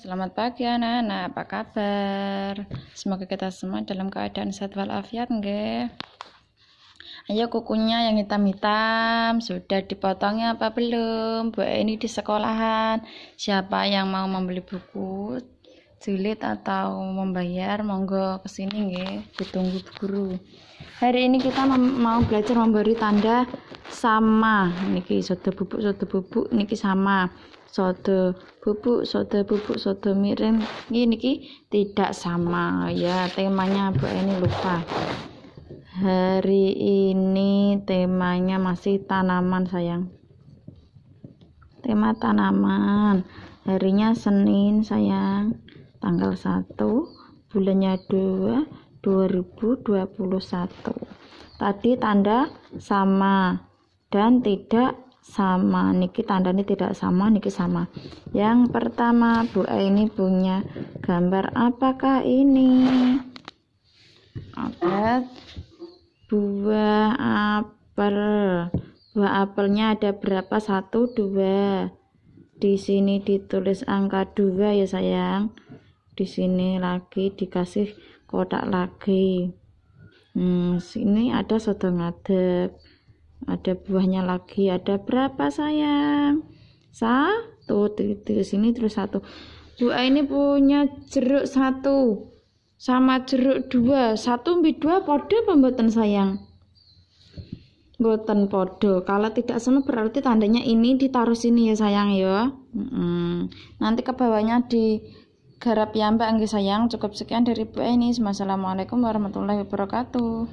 Selamat pagi anak-anak, apa kabar? Semoga kita semua dalam keadaan sehat walafiat nggih. Ayo kukunya yang hitam-hitam sudah dipotongnya apa belum? Bu ini di sekolahan. Siapa yang mau membeli buku? jilid atau membayar monggo kesini nggih ditunggu guru hari ini kita mau belajar memberi tanda sama niki soto bubuk soto bubuk niki sama soto bubuk soto bubuk soto miring niki niki tidak sama ya temanya bu ini lupa hari ini temanya masih tanaman sayang tema tanaman harinya Senin sayang tanggal 1 bulannya 2 2021 tadi tanda sama dan tidak sama niki tanda ini tidak sama niki sama yang pertama Bu ini punya gambar apakah ini ada buah apel buah apelnya ada berapa satu dua di sini ditulis angka dua ya sayang di sini lagi dikasih kotak lagi hmm, sini ada soto ngadep ada buahnya lagi ada berapa sayang satu di sini terus satu Buah ini punya jeruk satu sama jeruk dua satu mbi dua podo pembuatan sayang boten podo kalau tidak sama berarti tandanya ini ditaruh sini ya sayang ya mm -mm. nanti ke bawahnya di Garap ya, mbak anggi sayang cukup sekian dari Bu Enis. Wassalamualaikum warahmatullahi wabarakatuh.